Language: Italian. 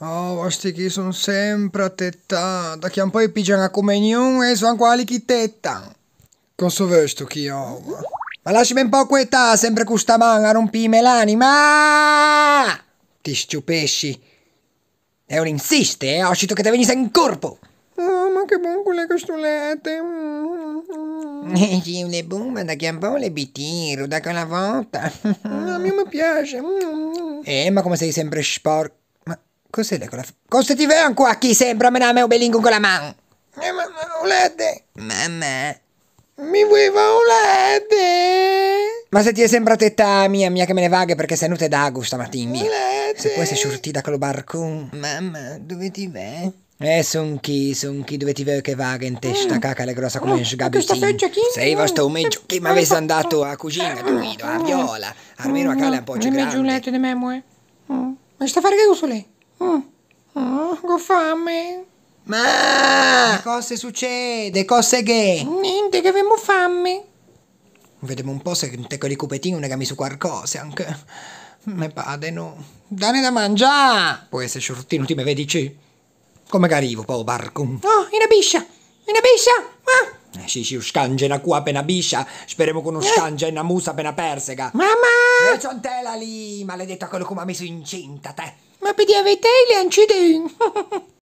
Oh, questi che sono sempre a tettata, che un po' pigiano come comunione e sono quali chi tetta. Cosa vesto chi ho? Ma lasciami un po' quetta, sempre con sta manga, rompime l'anima! Ti stupesci. E un insiste, eh? Ho scritto che te venisse in corpo! Oh, ma che buon quelle costolette! Sì, le bombe da chiampo le bitiro, da quella volta. a me mi piace. Eh, ma come sei sempre sporco. Cos'è la colafia? Cosa ti vedono qua chi sembra me mename o belingo con la mano? Mamma, mamma, volete? Mamma. Mi vuoi volete? Ma se ti è sembrata età mia, mia che me ne vaghe perché sei nute agosto stamattina. Volete? Se poi sei sortita col barcone. Mamma, dove ti vai? Eh, son chi, son chi, dove ti vedo che vaga in testa, mm. caca, le grossa come un sgabuzzino. Sei vasto un meggio, chi mi avesse andato a cucina, Guido, a viola, almeno a cale un po' c'è grande. Un meggio letto di me, muè. Ma sta a fare che uso lei? Oh, oh, ho fame. Ma cosa succede? Cosa che? Niente, che avevo fame. Vediamo un po' se te con cupetini cupettini non mi su qualcosa anche. Me pade, no. Dane da mangiare! Può essere sciortino, ti me vedi ci? Come che arrivo, po' barco? Oh, una biscia! Una biscia! Ah! Sì, sì, scange una cua appena biscia, speriamo che non eh. scange una musa appena persega. Mamma! Ah! E c'è te la lì, maledetta quello che mi ha messo incinta, te. Ma PD avete le ancide?